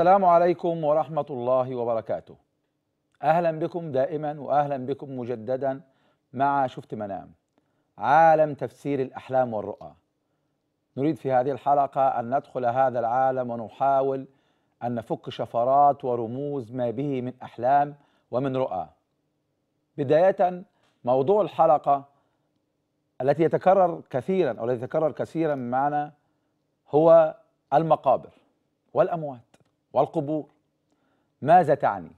السلام عليكم ورحمة الله وبركاته أهلا بكم دائما وأهلا بكم مجددا مع شفت منام عالم تفسير الأحلام والرؤى نريد في هذه الحلقة أن ندخل هذا العالم ونحاول أن نفك شفرات ورموز ما به من أحلام ومن رؤى بداية موضوع الحلقة التي يتكرر كثيرا أو الذي يتكرر كثيرا معنا هو المقابر والأموات والقبور ماذا تعني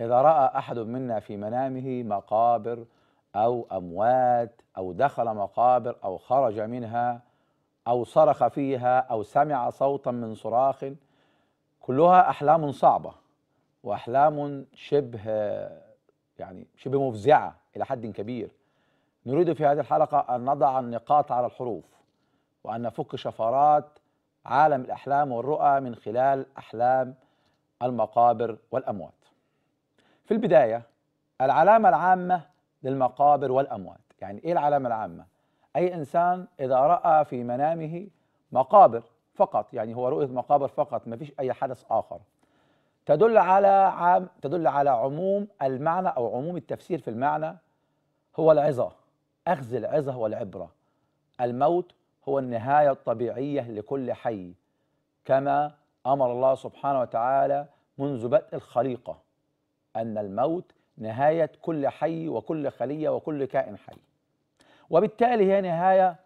إذا رأى أحد منا في منامه مقابر أو أموات أو دخل مقابر أو خرج منها أو صرخ فيها أو سمع صوتا من صراخ كلها أحلام صعبة وأحلام شبه يعني شبه مفزعة إلى حد كبير نريد في هذه الحلقة أن نضع النقاط على الحروف وأن نفك شفرات عالم الأحلام والرؤى من خلال أحلام المقابر والأموات. في البداية العلامة العامة للمقابر والأموات، يعني إيه العلامة العامة؟ أي إنسان إذا رأى في منامه مقابر فقط، يعني هو رؤية مقابر فقط، ما فيش أي حدث آخر. تدل على عام تدل على عموم المعنى أو عموم التفسير في المعنى هو العظة، أخذ العظة والعبرة. الموت هو النهاية الطبيعية لكل حي كما أمر الله سبحانه وتعالى منذ بدء الخليقة أن الموت نهاية كل حي وكل خلية وكل كائن حي وبالتالي هي نهاية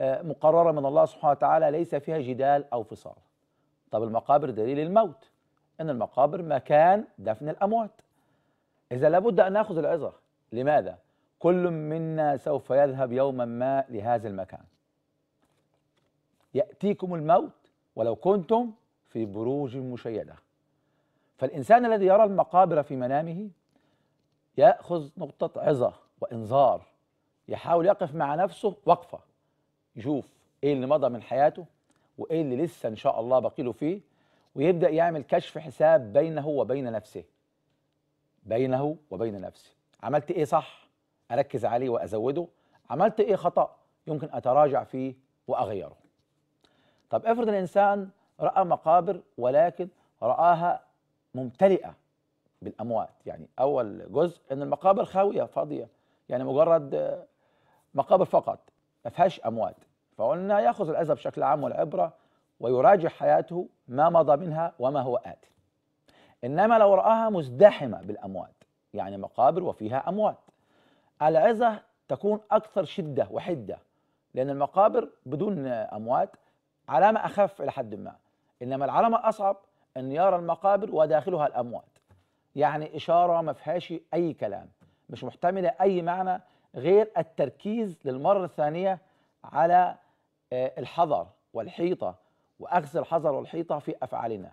آه، مقررة من الله سبحانه وتعالى ليس فيها جدال أو فصال طب المقابر دليل الموت أن المقابر مكان دفن الأموات إذا لابد أن نأخذ العظة لماذا؟ كل منا سوف يذهب يوما ما لهذا المكان يأتيكم الموت ولو كنتم في بروج مشيدة فالإنسان الذي يرى المقابر في منامه يأخذ نقطة عظة وإنذار يحاول يقف مع نفسه وقفة يشوف إيه اللي مضى من حياته وإيه اللي لسه إن شاء الله باقي له فيه ويبدأ يعمل كشف حساب بينه وبين نفسه بينه وبين نفسه عملت إيه صح أركز عليه وأزوده عملت إيه خطأ يمكن أتراجع فيه وأغيره طب افرض الانسان راى مقابر ولكن راها ممتلئه بالاموات يعني اول جزء ان المقابر خاويه فاضيه يعني مجرد مقابر فقط ما فيهاش اموات فقلنا ياخذ الاذى بشكل عام والعبره ويراجع حياته ما مضى منها وما هو ات انما لو راها مزدحمه بالاموات يعني مقابر وفيها اموات العظه تكون اكثر شده وحده لان المقابر بدون اموات علامة أخف إلى حد ما إنما العلامة الأصعب أن يرى المقابر وداخلها الأموات يعني إشارة ما فيهاش أي كلام مش محتملة أي معنى غير التركيز للمرة الثانية على آه، الحذر والحيطة وأخذ الحذر والحيطة في أفعالنا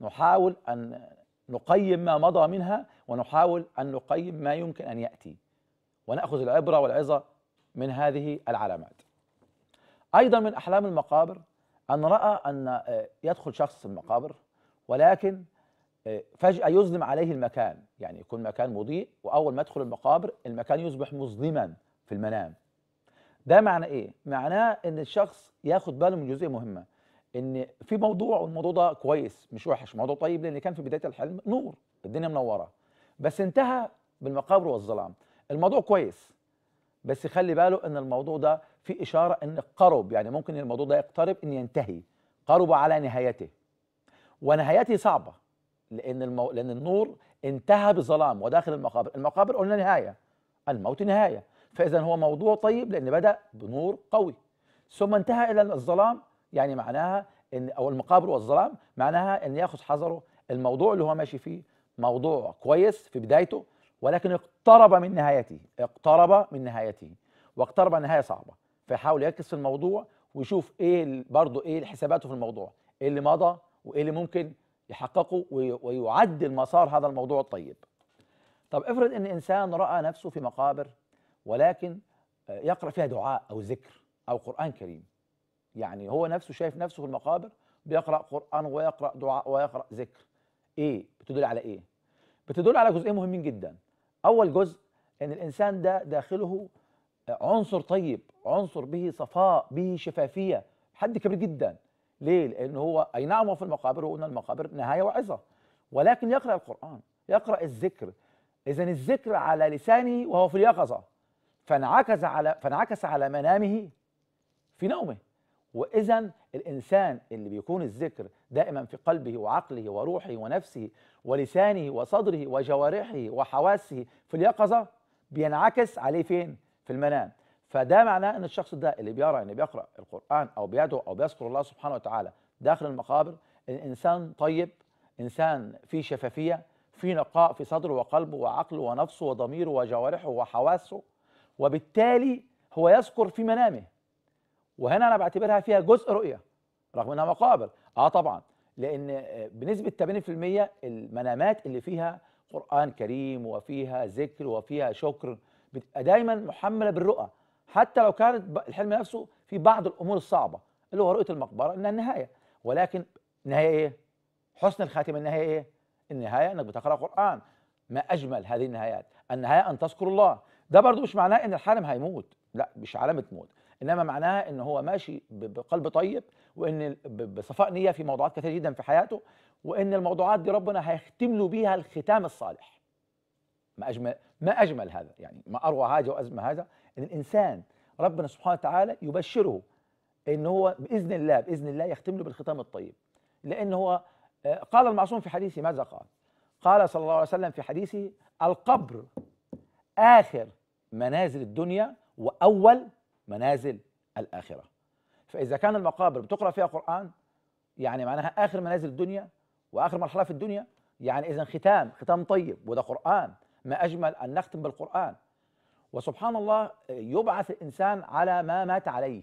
نحاول أن نقيم ما مضى منها ونحاول أن نقيم ما يمكن أن يأتي ونأخذ العبرة والعظة من هذه العلامات أيضا من أحلام المقابر أن رأى أن آه، يدخل شخص المقابر ولكن آه، فجأة يظلم عليه المكان يعني يكون مكان مضيء وأول ما يدخل المقابر المكان يصبح مظلما في المنام ده معنى إيه؟ معناه أن الشخص ياخد باله من جزئية مهمة أن في موضوع والموضوع ده كويس مش وحش موضوع طيب لأن كان في بداية الحلم نور الدنيا منورة بس انتهى بالمقابر والظلام الموضوع كويس بس خلي باله ان الموضوع ده في اشاره ان قرب يعني ممكن الموضوع ده يقترب ان ينتهي قرب على نهايته ونهايته صعبه لان المو... لان النور انتهى بظلام وداخل المقابر المقابر قلنا نهايه الموت نهايه فاذا هو موضوع طيب لان بدا بنور قوي ثم انتهى الى الظلام يعني معناها ان او المقابر والظلام معناها ان ياخذ حذره الموضوع اللي هو ماشي فيه موضوع كويس في بدايته ولكن اقترب من نهايته اقترب من نهايته واقترب عن نهايه صعبه فيحاول يركز في الموضوع ويشوف ايه برضه ايه حساباته في الموضوع ايه اللي مضى وايه اللي ممكن يحققه ويعدل مسار هذا الموضوع الطيب طب افرض ان انسان راى نفسه في مقابر ولكن آه، يقرا فيها دعاء او ذكر او قران كريم يعني هو نفسه شايف نفسه في المقابر بيقرا قران ويقرا دعاء ويقرا ذكر ايه بتدل على ايه بتدل على جزئين مهمين جدا اول جزء ان الانسان ده داخله آه، عنصر طيب عنصر به صفاء به شفافيه حد كبير جدا ليه لان هو اي نعم في المقابر وقلنا المقابر نهايه وعظه ولكن يقرا القران يقرا الذكر اذا الذكر على لسانه وهو في اليقظه فانعكس على فانعكس على منامه في نومه واذا الانسان اللي بيكون الذكر دائما في قلبه وعقله وروحه ونفسه ولسانه وصدره وجوارحه وحواسه في اليقظه بينعكس عليه فين؟ في المنام فده معناه ان الشخص ده اللي بيرى ان بيقرا القران او بيدعو او بيذكر الله سبحانه وتعالى داخل المقابر الانسان طيب انسان فيه شفافيه في نقاء في صدره وقلبه وعقله ونفسه وضميره وجوارحه وحواسه وبالتالي هو يذكر في منامه وهنا انا بعتبرها فيها جزء رؤيه رغم انها مقابر اه طبعا لان آه، بنسبه 80% المنامات اللي فيها قران كريم وفيها ذكر وفيها شكر بتبقى دايما محمله بالرؤى حتى لو كانت الحلم نفسه في بعض الامور الصعبه اللي هو رؤيه المقبره انها النهايه ولكن نهايه ايه؟ حسن الخاتمه النهايه ايه؟ النهايه انك بتقرا قران ما اجمل هذه النهايات النهايه ان تذكر الله ده برضو مش معناه ان الحالم هيموت لا مش علامه موت انما معناها ان هو ماشي بقلب طيب وان بصفاء نيه في موضوعات كثيره جدا في حياته وان الموضوعات دي ربنا هيختم له بيها الختام الصالح ما اجمل ما اجمل هذا يعني ما اروع هذا وازمة هذا ان الانسان ربنا سبحانه وتعالى يبشره ان هو باذن الله باذن الله يختم له بالختام الطيب لان هو آه، قال المعصوم في حديثه ماذا قال؟ قال صلى الله عليه وسلم في حديثه القبر اخر منازل الدنيا واول منازل الآخرة فإذا كان المقابر بتقرأ فيها قرآن يعني معناها آخر منازل الدنيا وآخر مرحلة في الدنيا يعني إذا ختام ختام طيب وده قرآن ما أجمل أن نختم بالقرآن وسبحان الله يبعث الإنسان على ما مات عليه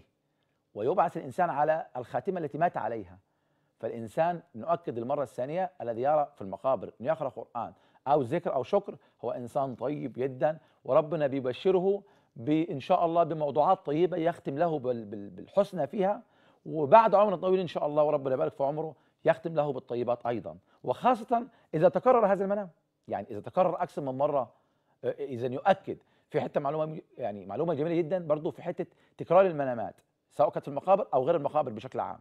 ويبعث الإنسان على الخاتمة التي مات عليها فالإنسان نؤكد المرة الثانية الذي يرى في المقابر أن يقرأ قرآن أو ذكر أو شكر هو إنسان طيب جدا وربنا بيبشره بإن شاء الله بموضوعات طيبة يختم له بالحسنى فيها وبعد عمر طويل إن شاء الله وربنا يبارك في عمره يختم له بالطيبات أيضا وخاصة إذا تكرر هذا المنام يعني إذا تكرر أكثر من مرة آه، إذا يؤكد في حتة معلومة يعني معلومة جميلة جدا برضو في حتة تكرار المنامات سواء كانت في المقابر أو غير المقابر بشكل عام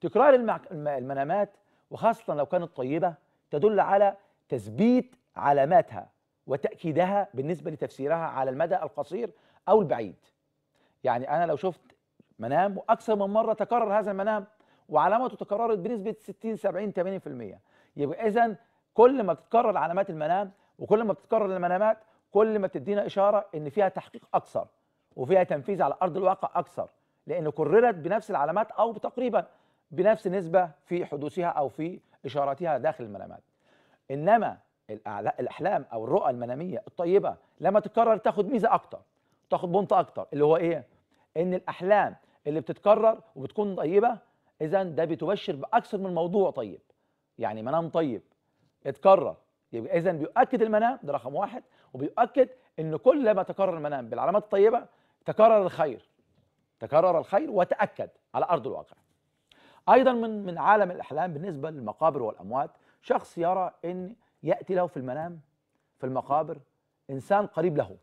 تكرار المنامات وخاصة لو كانت طيبة تدل على تثبيت علاماتها وتأكيدها بالنسبة لتفسيرها على المدى القصير او البعيد يعني انا لو شفت منام واكثر من مره تكرر هذا المنام وعلاماته تكررت بنسبه 60 70 80% يبقى اذا كل ما بتتكرر علامات المنام وكل ما بتتكرر المنامات كل ما بتدينا اشاره ان فيها تحقيق اكثر وفيها تنفيذ على ارض الواقع اكثر لان كررت بنفس العلامات او تقريبا بنفس نسبه في حدوثها او في اشارتها داخل المنامات انما الاحلام او الرؤى المناميه الطيبه لما تتكرر تاخد ميزه اكتر تاخد بونت اكتر اللي هو ايه ان الاحلام اللي بتتكرر وبتكون طيبه اذا ده بتبشر باكثر من موضوع طيب يعني منام طيب اتكرر يبقى اذا بيؤكد المنام ده رقم واحد وبيؤكد ان كل ما تكرر المنام بالعلامات الطيبه تكرر الخير تكرر الخير وتاكد على ارض الواقع ايضا من من عالم الاحلام بالنسبه للمقابر والاموات شخص يرى ان ياتي له في المنام في المقابر انسان قريب له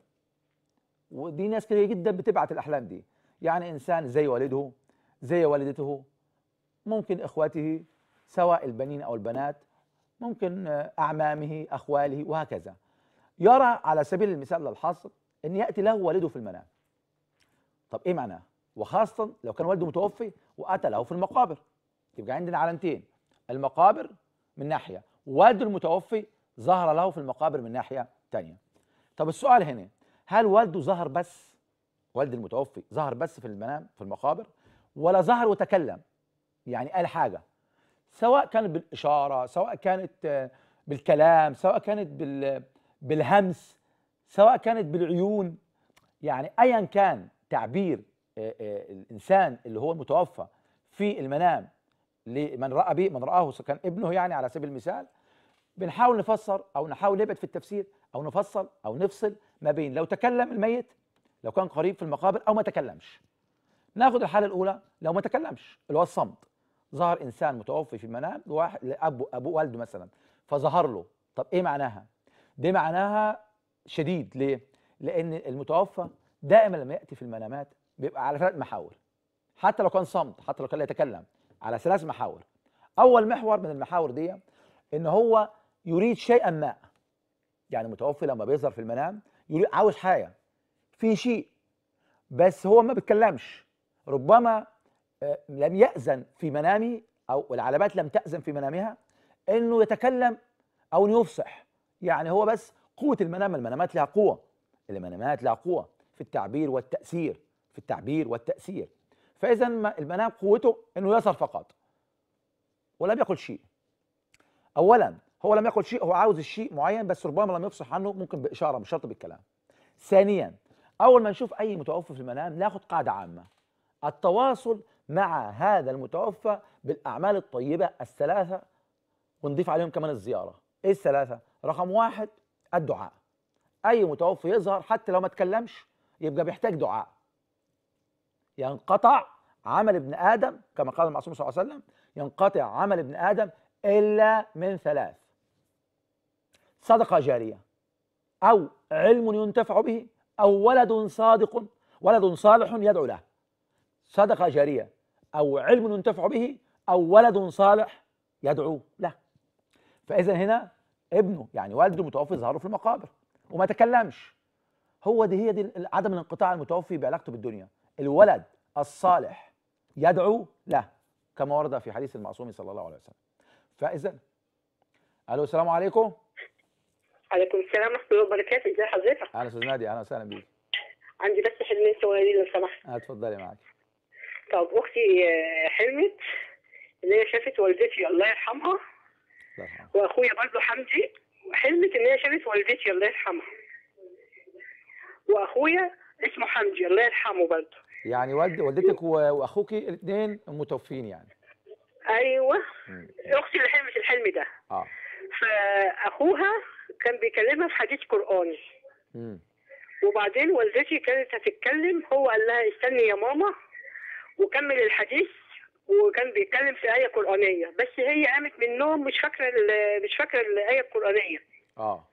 ودي ناس كتير جدا بتبعت الاحلام دي يعني انسان زي والده زي والدته ممكن اخواته سواء البنين او البنات ممكن آه، اعمامه اخواله وهكذا يرى على سبيل المثال للحصر ان ياتي له والده في المنام طب ايه معناه وخاصه لو كان والده متوفي واتى له في المقابر يبقى عندنا علامتين المقابر من ناحيه والده المتوفي ظهر له في المقابر من ناحيه ثانيه طب السؤال هنا هل والده ظهر بس والد المتوفي ظهر بس في المنام في المقابر ولا ظهر وتكلم يعني قال حاجه سواء كانت بالاشاره سواء كانت آه، بالكلام سواء كانت بال بالهمس سواء كانت بالعيون يعني ايا كان تعبير آه، آه، الانسان اللي هو المتوفى في المنام لمن راى به من راه كان ابنه يعني على سبيل المثال بنحاول نفسر او نحاول نبعد في التفسير او نفصل او نفصل ما بين لو تكلم الميت لو كان قريب في المقابر او ما تكلمش ناخد الحاله الاولى لو ما تكلمش اللي هو الصمت ظهر انسان متوفي في المنام لواحد لابو ابوه والده مثلا فظهر له طب ايه معناها دي معناها شديد ليه لان المتوفى دائما لما ياتي في المنامات بيبقى على ثلاث محاور حتى لو كان صمت حتى لو كان لا يتكلم على ثلاث محاور اول محور من المحاور دي ان هو يريد شيئا ما يعني المتوفي لما بيظهر في المنام يقول عاوز حاجه في شيء بس هو ما بيتكلمش ربما آه، لم يأذن في منامي أو العلامات لم تأذن في منامها إنه يتكلم أو إنه يفصح يعني هو بس قوة المنام المنامات لها قوة المنامات لها قوة في التعبير والتأثير في التعبير والتأثير فإذا المنام قوته إنه يصر فقط ولم يقل شيء أولا هو لم يقل شيء هو عاوز الشيء معين بس ربما لم يفصح عنه ممكن باشاره مش شرط بالكلام ثانيا اول ما نشوف اي متوفى في المنام ناخد قاعده عامه التواصل مع هذا المتوفى بالاعمال الطيبه الثلاثه ونضيف عليهم كمان الزياره ايه الثلاثه رقم واحد الدعاء اي متوفى يظهر حتى لو ما تكلمش يبقى بيحتاج دعاء ينقطع عمل ابن ادم كما قال المعصوم صلى الله عليه وسلم ينقطع عمل ابن ادم الا من ثلاث صدقة جارية أو علم ينتفع به أو ولد صادق ولد صالح يدعو له صدقة جارية أو علم ينتفع به أو ولد صالح يدعو له فإذا هنا ابنه يعني والده متوفي ظهره في المقابر وما تكلمش هو دي هي دي عدم الانقطاع المتوفي بعلاقته بالدنيا الولد الصالح يدعو له كما ورد في حديث المعصوم صلى الله عليه وسلم فإذا قالوا السلام عليكم عليكم السلام ورحمه الله وبركاته ازي حضرتك اهلا استاذ نادي اهلا وسهلا بيك عندي بس حلمين صغيرين لو سمحت آه، اتفضلي معاك طب اختي آه، حلمت ان هي شافت والدتي الله يرحمها واخويا برضه حمدي حلمت ان هي شافت والدتي الله يرحمها واخويا اسمه حمدي الله يرحمه برضه يعني والد والدتك واخوكي الاثنين متوفين يعني ايوه اختي اللي حلمت الحلم ده اه فاخوها كان بيكلمها في حديث قراني وبعدين والدتي كانت هتتكلم هو قال لها استني يا ماما وكمل الحديث وكان بيتكلم في آية قرآنية بس هي قامت من النوم مش فاكرة مش فاكرة الآية القرآنية اه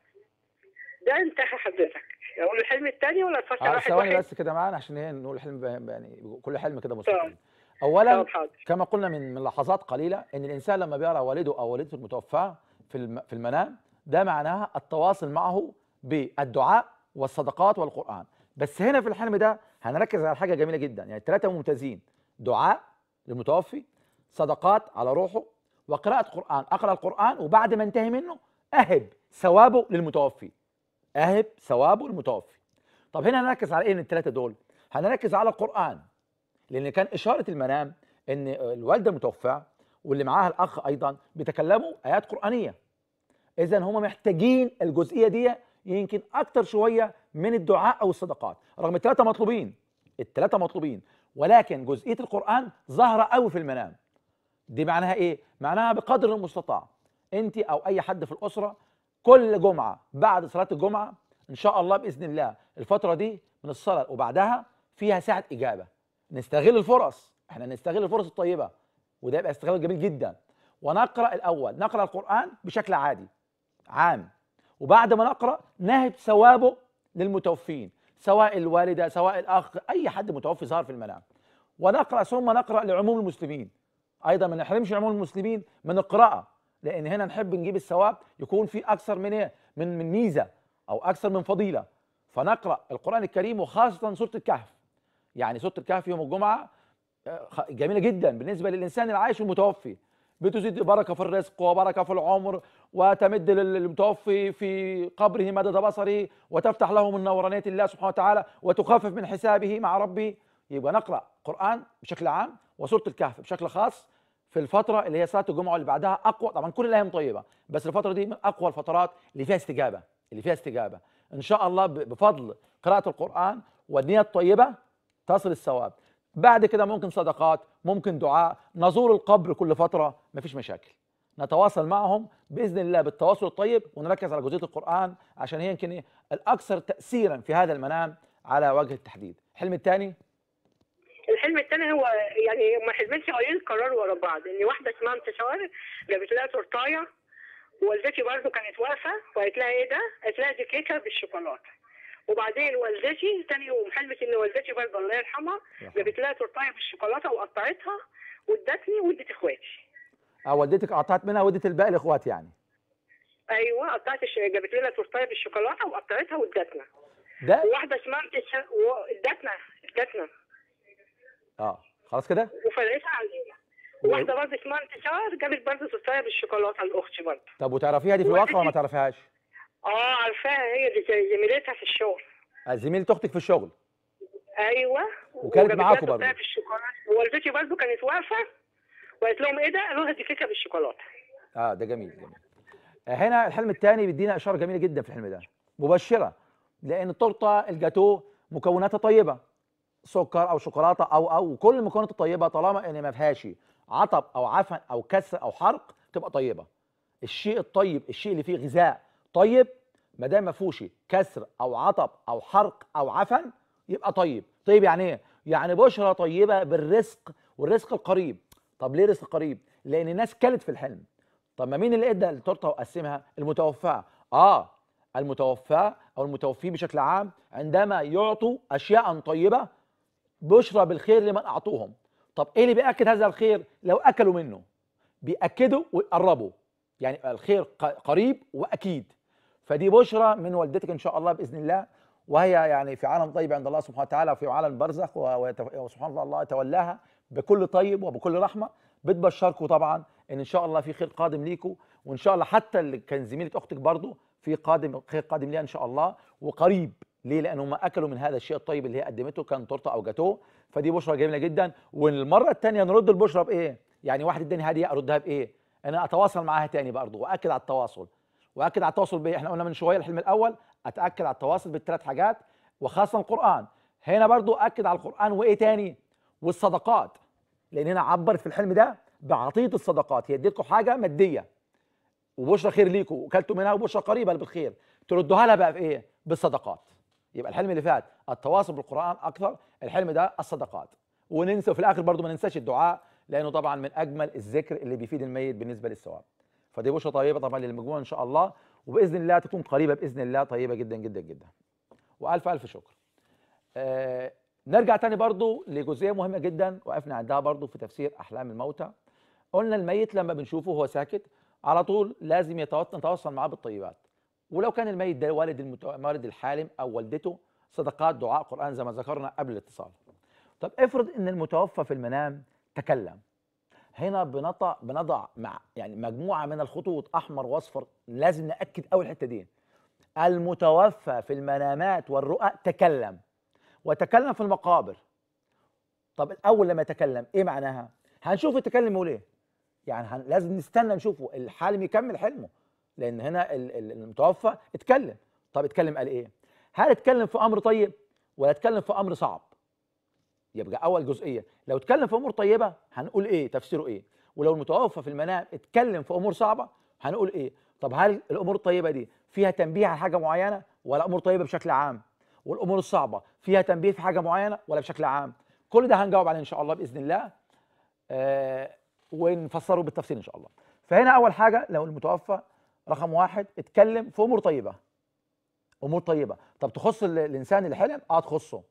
ده انتهى حضرتك اقول الحلم الثاني ولا اتفرج آه، على آه ثواني بس كده معانا عشان هي إيه نقول الحلم يعني كل حلم كده مستقل اولا كما قلنا من من لحظات قليله ان الانسان لما بيرى والده او والدته المتوفاه في في المنام ده معناها التواصل معه بالدعاء والصدقات والقرآن بس هنا في الحلم ده هنركز على حاجة جميلة جدا يعني ثلاثة ممتازين دعاء للمتوفي صدقات على روحه وقراءة قرآن أقرأ القرآن وبعد ما انتهي منه أهب ثوابه للمتوفي أهب ثوابه للمتوفي طب هنا هنركز على إيه من الثلاثة دول هنركز على القرآن لأن كان إشارة المنام إن الوالدة المتوفاة واللي معاها الاخ ايضا بيتكلموا ايات قرانيه اذا هم محتاجين الجزئيه دي يمكن اكتر شويه من الدعاء او الصدقات رغم الثلاثه مطلوبين الثلاثه مطلوبين ولكن جزئيه القران ظاهره قوي في المنام دي معناها ايه معناها بقدر المستطاع انت او اي حد في الاسره كل جمعه بعد صلاه الجمعه ان شاء الله باذن الله الفتره دي من الصلاه وبعدها فيها ساعه اجابه نستغل الفرص احنا نستغل الفرص الطيبه وده يبقى استغلال جميل جدا ونقرا الاول نقرا القران بشكل عادي عام وبعد ما نقرا نهب ثوابه للمتوفين سواء الوالده سواء الاخ اي حد متوفي ظهر في المنام ونقرا ثم نقرا لعموم المسلمين ايضا ما نحرمش عموم المسلمين من القراءه لان هنا نحب نجيب الثواب يكون في اكثر من ايه من من ميزه او اكثر من فضيله فنقرا القران الكريم وخاصه سوره الكهف يعني سوره الكهف يوم الجمعه آه، جميله جدا بالنسبه للانسان العايش والمتوفي بتزيد بركه في الرزق وبركه في العمر وتمد للمتوفي في قبره مدد بصره وتفتح له من نورانيه الله سبحانه وتعالى وتخفف من حسابه مع ربه يبقى نقرا قران بشكل عام وسوره الكهف بشكل خاص في الفتره اللي هي صلاه الجمعه اللي بعدها اقوى طبعا كل الايام طيبه بس الفتره دي من اقوى الفترات اللي فيها استجابه اللي فيها استجابه ان شاء الله بفضل قراءه القران والنيه الطيبه تصل الثواب بعد كده ممكن صدقات ممكن دعاء نزور القبر كل فترة مفيش مشاكل نتواصل معهم باذن الله بالتواصل الطيب ونركز على جزئيه القران عشان هي يمكن إيه، الاكثر تاثيرا في هذا المنام على وجه التحديد. الحلم الثاني الحلم الثاني هو يعني ما حلمتش قليل إيه قرار ورا بعض ان واحده اسمها انتشار جابت لها تورتايه والدتي برضه كانت واقفه وقالت لها ايه ده؟ قالت لها دي كيكه بالشوكولاته. وبعدين والدتي ثاني يوم حلمت ان والدتي برضه الله يرحمها جابت لها تورتايه الشوكولاته وقطعتها وادتني وادت اخواتي اه والدتك قطعت منها وادت الباقي لاخواتي يعني ايوه قطعت جابت لنا تورتايه بالشوكولاته وقطعتها وادتنا ده واحده اسمها ادتنا ادتنا اه خلاص كده وفرقتها علينا واحده برضه اسمها انتشار جابت برضه تورتايه بالشوكولاته لاختي برضه طب وتعرفيها دي في الواقع ولا ما تعرفيهاش؟ اه عارفاها هي دي زميلتها في الشغل آه، زميلة اختك في الشغل ايوه وكانت معاكم برضه في الشوكولاته والدتي برضه كانت واقفه وقالت لهم ايه ده؟ قالوا لها دي كيكه بالشوكولاته اه ده جميل جميل آه، هنا الحلم الثاني بيدينا اشاره جميله جدا في الحلم ده مبشره لان التورته الجاتو مكوناتها طيبه سكر او شوكولاته او او كل المكونات الطيبه طالما ان ما فيهاش عطب او عفن او كسر او حرق تبقى طيبه الشيء الطيب الشيء اللي فيه غذاء طيب ما دام ما فيهوش كسر او عطب او حرق او عفن يبقى طيب طيب يعني ايه يعني بشرى طيبه بالرزق والرزق القريب طب ليه رزق قريب لان الناس كلت في الحلم طب ما مين اللي ادى التورته وقسمها المتوفاه اه المتوفاه او المتوفي بشكل عام عندما يعطوا اشياء طيبه بشرى بالخير لمن اعطوهم طب ايه اللي بياكد هذا الخير لو اكلوا منه بياكدوا ويقربوا يعني الخير قريب واكيد فدي بشرى من والدتك ان شاء الله باذن الله وهي يعني في عالم طيب عند الله سبحانه وتعالى وفي عالم برزخ وسبحان الله الله يتولاها بكل طيب وبكل رحمه بتبشركم طبعا ان ان شاء الله في خير قادم ليكم وان شاء الله حتى اللي كان زميله اختك برضه في قادم خير قادم ليها ان شاء الله وقريب ليه؟ لان هم اكلوا من هذا الشيء الطيب اللي هي قدمته كان تورته او جاتوه فدي بشرى جميله جدا والمره الثانيه نرد البشرى بايه؟ يعني واحد اداني هديه اردها بايه؟ انا اتواصل معاها تاني برضه واكد على التواصل واكد على التواصل بيه احنا قلنا من شويه الحلم الاول اتاكد على التواصل بالثلاث حاجات وخاصه القران هنا برضو اكد على القران وايه تاني والصدقات لان هنا عبرت في الحلم ده بعطيه الصدقات هي اديتكم حاجه ماديه وبشرى خير ليكم وكلتوا منها وبشرى قريبه بالخير تردوها لها بقى بايه بالصدقات يبقى الحلم اللي فات التواصل بالقران اكثر الحلم ده الصدقات وننسى في الاخر برضو ما ننساش الدعاء لانه طبعا من اجمل الذكر اللي بيفيد الميت بالنسبه للثواب فدي بشره طيبه طبعا للمجموعه ان شاء الله وباذن الله تكون قريبه باذن الله طيبه جدا جدا جدا والف الف شكر آه نرجع تاني برضو لجزئيه مهمه جدا وقفنا عندها برضو في تفسير احلام الموتى قلنا الميت لما بنشوفه هو ساكت على طول لازم نتواصل معاه بالطيبات ولو كان الميت ده والد المارد الحالم او والدته صدقات دعاء قران زي ما ذكرنا قبل الاتصال طب افرض ان المتوفى في المنام تكلم هنا بنضع بنضع مع يعني مجموعه من الخطوط احمر واصفر لازم ناكد قوي الحته دي المتوفى في المنامات والرؤى تكلم وتكلم في المقابر طب الاول لما يتكلم ايه معناها هنشوف يتكلم وليه يعني هن... لازم نستنى نشوفه الحالم يكمل حلمه لان هنا المتوفى اتكلم طب اتكلم قال ايه هل اتكلم في امر طيب ولا اتكلم في امر صعب يبقى اول جزئيه لو اتكلم في امور طيبه هنقول ايه تفسيره ايه ولو المتوفى في المنام اتكلم في امور صعبه هنقول ايه طب هل الامور الطيبه دي فيها تنبيه على حاجه معينه ولا امور طيبه بشكل عام والامور الصعبه فيها تنبيه في حاجه معينه ولا بشكل عام كل ده هنجاوب عليه ان شاء الله باذن الله آه، ونفسره بالتفصيل ان شاء الله فهنا اول حاجه لو المتوفى رقم واحد اتكلم في امور طيبه امور طيبه طب تخص الانسان اللي حلم اه تخصه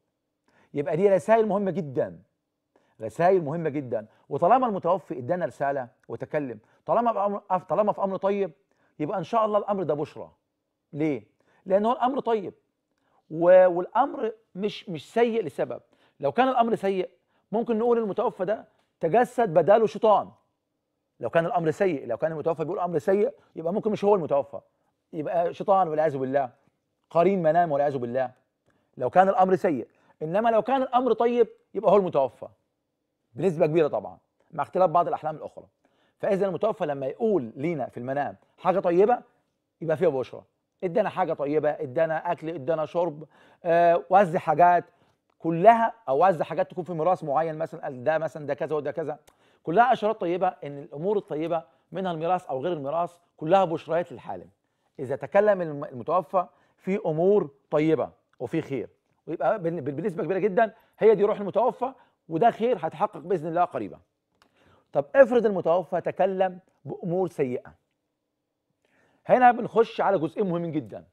يبقى دي رسائل مهمه جدا رسائل مهمه جدا وطالما المتوفي ادانا رساله وتكلم طالما طالما في امر طيب يبقى ان شاء الله الامر ده بشرى ليه لان هو الامر طيب و... والامر مش مش سيء لسبب لو كان الامر سيء ممكن نقول المتوفى ده تجسد بداله شيطان لو كان الامر سيء لو كان المتوفى بيقول امر سيء يبقى ممكن مش هو المتوفى يبقى شيطان والعياذ بالله قرين منام والعياذ بالله لو كان الامر سيء انما لو كان الامر طيب يبقى هو المتوفى بنسبه كبيره طبعا مع اختلاف بعض الاحلام الاخرى فاذا المتوفى لما يقول لينا في المنام حاجه طيبه يبقى فيها بشرى ادانا حاجه طيبه ادانا اكل ادانا شرب آه وزع حاجات كلها او وزع حاجات تكون في ميراث معين مثلا ده مثلا ده كذا وده كذا كلها اشارات طيبه ان الامور الطيبه منها الميراث او غير الميراث كلها بشريات للحالم اذا تكلم المتوفى في امور طيبه وفي خير ويبقى بنسبه كبيره جدا هي دي روح المتوفى وده خير هيتحقق باذن الله قريبا. طب افرض المتوفى تكلم بامور سيئه. هنا بنخش على جزئين مهمين جدا.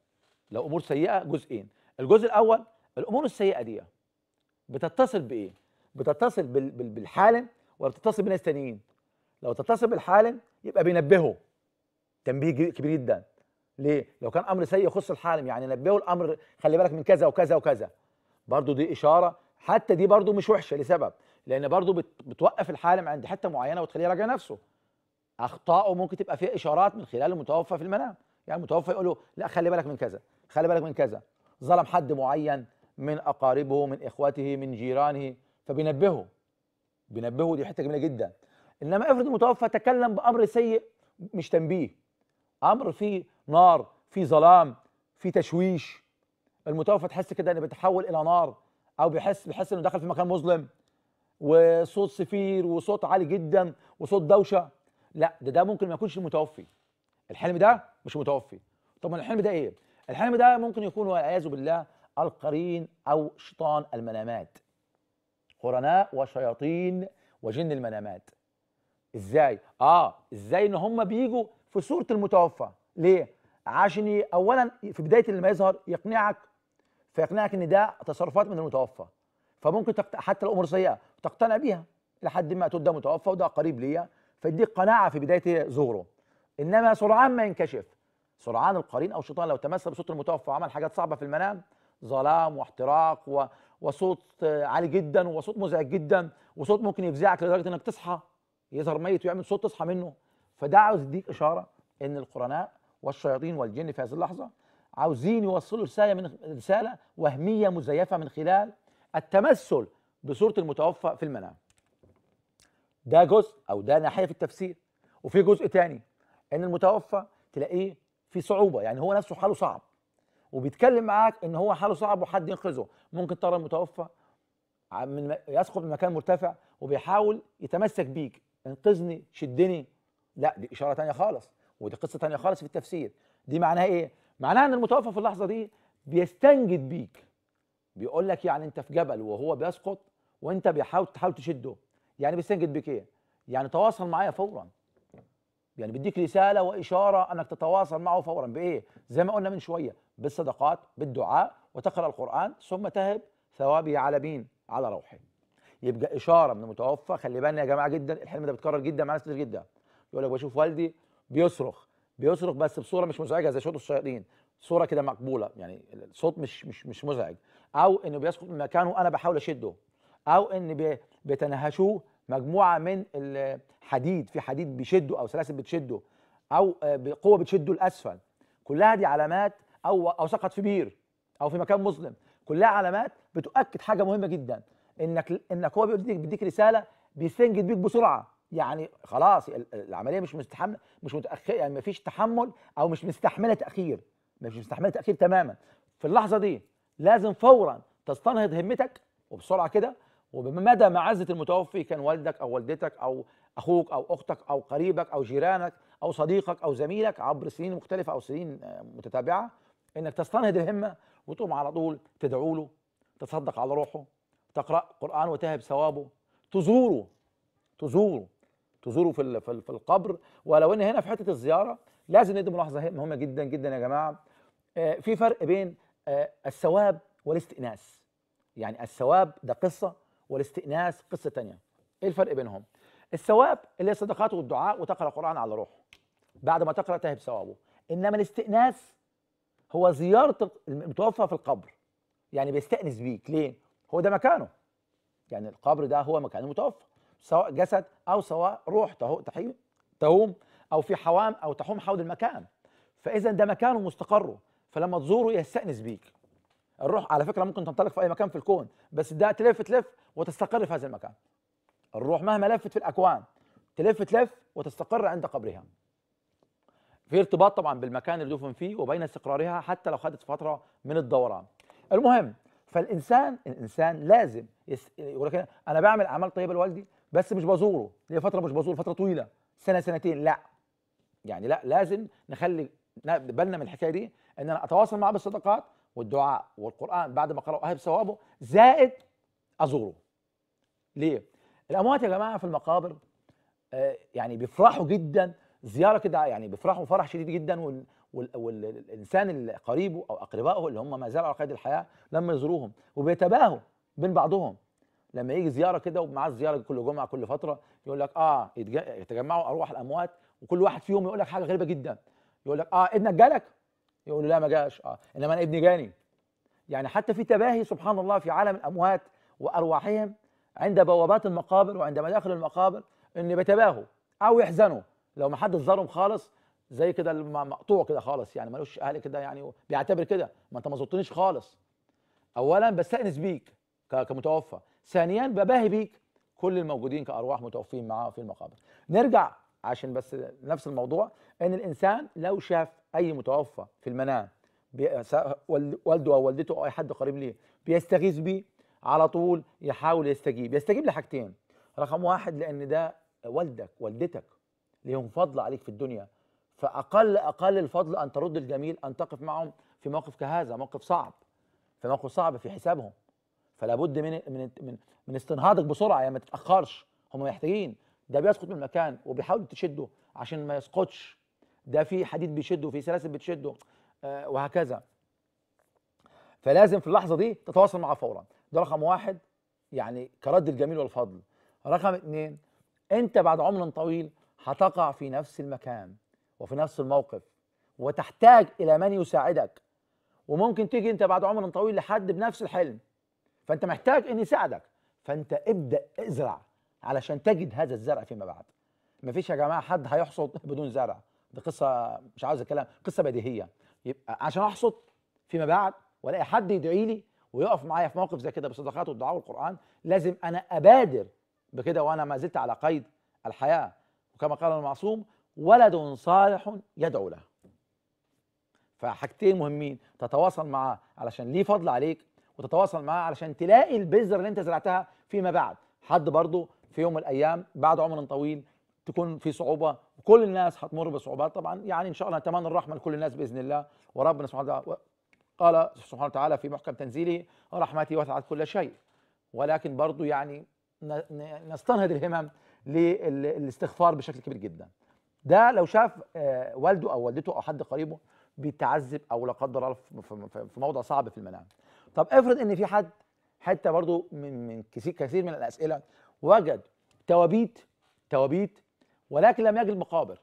لو امور سيئه جزئين، الجزء الاول الامور السيئه دي بتتصل بايه؟ بتتصل بالحالم ولا بتتصل بناس تانيين؟ لو تتصل بالحالم يبقى بينبهه تنبيه كبير جدا ليه؟ لو كان امر سيء يخص الحالم يعني نبهه الامر خلي بالك من كذا وكذا وكذا برضو دي اشاره حتى دي برضو مش وحشه لسبب لان برضو بتوقف الحالم عند حته معينه وتخليه يراجع نفسه اخطائه ممكن تبقى فيها اشارات من خلال المتوفى في المنام يعني المتوفى يقول له لا خلي بالك من كذا خلي بالك من كذا ظلم حد معين من اقاربه من اخوته من جيرانه فبينبهه بينبهه دي حته جميله جدا انما افرض المتوفى تكلم بامر سيء مش تنبيه امر فيه نار فيه ظلام فيه تشويش المتوفى تحس كده انه بيتحول الى نار او بيحس بيحس انه دخل في مكان مظلم وصوت صفير وصوت عالي جدا وصوت دوشه لا ده ده ممكن ما يكونش المتوفي الحلم ده مش متوفي طب الحلم ده ايه الحلم ده ممكن يكون والعياذ بالله القرين او شيطان المنامات قرناء وشياطين وجن المنامات ازاي اه ازاي ان هم بيجوا في صوره المتوفى ليه عشان اولا في بدايه لما يظهر يقنعك فيقنعك ان ده تصرفات من المتوفى فممكن تقت... حتى لو امور سيئه تقتنع بيها لحد ما تقول ده متوفى وده قريب ليا فيديك قناعه في بدايه ظهوره انما سرعان ما ينكشف سرعان القرين او الشيطان لو تمثل بصوت المتوفى وعمل حاجات صعبه في المنام ظلام واحتراق و... وصوت عالي جدا وصوت مزعج جدا وصوت ممكن يفزعك لدرجه انك تصحى يظهر ميت ويعمل صوت تصحى منه فده عاوز يديك اشاره ان القرناء والشياطين والجن في هذه اللحظه عاوزين يوصلوا رساله من رساله وهميه مزيفه من خلال التمثل بصوره المتوفى في المنام ده جزء او ده ناحيه في التفسير وفي جزء تاني ان المتوفى تلاقيه في صعوبه يعني هو نفسه حاله صعب وبيتكلم معاك ان هو حاله صعب وحد ينقذه ممكن ترى المتوفى من يسقط من مكان مرتفع وبيحاول يتمسك بيك انقذني شدني لا دي اشاره تانية خالص ودي قصه تانية خالص في التفسير دي معناها ايه معناها ان المتوفى في اللحظه دي بيستنجد بيك بيقول لك يعني انت في جبل وهو بيسقط وانت بيحاول تحاول تشده يعني بيستنجد بيك ايه يعني تواصل معايا فورا يعني بيديك رساله واشاره انك تتواصل معه فورا بايه زي ما قلنا من شويه بالصدقات بالدعاء وتقرا القران ثم تهب ثوابه على مين على روحه يبقى اشاره من المتوفى خلي بالنا يا جماعه جدا الحلم ده بيتكرر جدا مع ناس كتير جدا يقول لك بشوف والدي بيصرخ بيصرخ بس بصوره مش مزعجه زي صوت الشياطين صوره كده مقبوله يعني الصوت مش مش مش مزعج او انه بيسقط من مكانه انا بحاول اشده او ان بيتنهشوا مجموعه من الحديد في حديد بيشده او سلاسل بتشده او آه، بقوه بتشده لاسفل كلها دي علامات او او سقط في بير او في مكان مظلم كلها علامات بتؤكد حاجه مهمه جدا انك انك هو بيديك بيديك رساله بيستنجد بيك بسرعه يعني خلاص العمليه مش مستحمل مش متاخر يعني ما فيش تحمل او مش مستحمله تاخير مش مستحمله تاخير تماما في اللحظه دي لازم فورا تستنهض همتك وبسرعه كده وبمدى معزه المتوفي كان والدك او والدتك او اخوك او اختك او قريبك او جيرانك او صديقك او زميلك عبر سنين مختلفه او سنين آه، متتابعه انك تستنهض الهمه وتقوم على طول تدعو له تصدق على روحه تقرا قران وتهب ثوابه تزوره تزوره تزوره في في القبر ولو ان هنا في حته الزياره لازم ندي ملاحظه مهمه جدا جدا يا جماعه آه، في فرق بين آه، الثواب والاستئناس يعني الثواب ده قصه والاستئناس قصه ثانيه ايه الفرق بينهم الثواب اللي هي الصدقات والدعاء وتقرا القران على روحه بعد ما تقرا تهب ثوابه انما الاستئناس هو زياره المتوفى في القبر يعني بيستأنس بيك ليه هو ده مكانه يعني القبر ده هو مكان المتوفى سواء جسد او سواء روح تهوم او في حوام او تحوم حول المكان فاذا ده مكانه مستقره فلما تزوره يستانس بيك الروح على فكره ممكن تنطلق في اي مكان في الكون بس ده تلف تلف وتستقر في هذا المكان الروح مهما لفت في الاكوان تلف تلف وتستقر عند قبرها في ارتباط طبعا بالمكان اللي دفن فيه وبين استقرارها حتى لو خدت فتره من الدوران المهم فالانسان الانسان لازم يقول لك إيه، انا بعمل اعمال طيبه لوالدي بس مش بزوره ليه فتره مش بزوره فتره طويله سنه سنتين لا يعني لا لازم نخلي بالنا من الحكايه دي ان انا اتواصل معاه بالصدقات والدعاء والقران بعد ما قرأه اهب ثوابه زائد ازوره ليه الاموات يا جماعه في المقابر آه، يعني بيفرحوا جدا زياره كده يعني بيفرحوا فرح شديد جدا وال والانسان اللي قريبه او اقربائه اللي هم ما زالوا على قيد الحياه لما يزوروهم وبيتباهوا بين بعضهم لما يجي زياره كده ومعاه الزياره كل جمعه كل فتره يقول لك اه يتجمعوا ارواح الاموات وكل واحد فيهم يقول لك حاجه غريبه جدا يقول لك اه ابنك جالك يقول له لا ما جاش اه انما انا ابني جاني يعني حتى في تباهي سبحان الله في عالم الاموات وارواحهم عند بوابات المقابر وعند مداخل المقابر ان بيتباهوا او يحزنوا لو ما حدش زارهم خالص زي كده مقطوع كده خالص يعني ملوش اهل كده يعني بيعتبر كده ما انت ما زرتنيش خالص اولا بستانس بيك كمتوفى ثانيا بباهي بيك كل الموجودين كارواح متوفين معاه في المقابر نرجع عشان بس نفس الموضوع ان الانسان لو شاف اي متوفى في المنام والده او والدته او اي حد قريب ليه بيستغيث بيه على طول يحاول يستجيب يستجيب لحاجتين رقم واحد لان ده والدك والدتك ليهم فضل عليك في الدنيا فاقل اقل الفضل ان ترد الجميل ان تقف معهم في موقف كهذا موقف صعب في موقف صعب في حسابهم فلا بد من من من, من استنهاضك بسرعه يعني ما تتاخرش هم محتاجين ده بيسقط من المكان وبيحاولوا تشده عشان ما يسقطش ده في حديد بيشده في سلاسل بتشده آه وهكذا فلازم في اللحظه دي تتواصل معه فورا ده رقم واحد يعني كرد الجميل والفضل رقم اثنين انت بعد عمر طويل هتقع في نفس المكان وفي نفس الموقف وتحتاج الى من يساعدك وممكن تيجي انت بعد عمر طويل لحد بنفس الحلم فانت محتاج ان يساعدك فانت ابدا ازرع علشان تجد هذا الزرع فيما بعد مفيش يا جماعه حد هيحصد بدون زرع دي قصه مش عاوز اتكلم قصه بديهيه يبقى عشان احصد فيما بعد والاقي حد يدعي لي ويقف معايا في موقف زي كده بالصدقات والدعاء والقران لازم انا ابادر بكده وانا ما زلت على قيد الحياه وكما قال المعصوم ولد صالح يدعو له فحاجتين مهمين تتواصل معاه علشان ليه فضل عليك وتتواصل معاه علشان تلاقي البذره اللي انت زرعتها فيما بعد حد برضه في يوم من الايام بعد عمر طويل تكون في صعوبه وكل الناس هتمر بصعوبات طبعا يعني ان شاء الله نتمنى الرحمه لكل الناس باذن الله وربنا سبحانه وتعالى قال سبحانه وتعالى في محكم تنزيله رحمتي وسعت كل شيء ولكن برضه يعني نستنهض الهمم للاستغفار بشكل كبير جدا ده لو شاف آه، والده او والدته او حد قريبه بيتعذب او لا قدر الله في موضع صعب في المنام طب افرض ان في حد حته برضو من من كثير كثير من الاسئله وجد توابيت توابيت ولكن لم يجد مقابر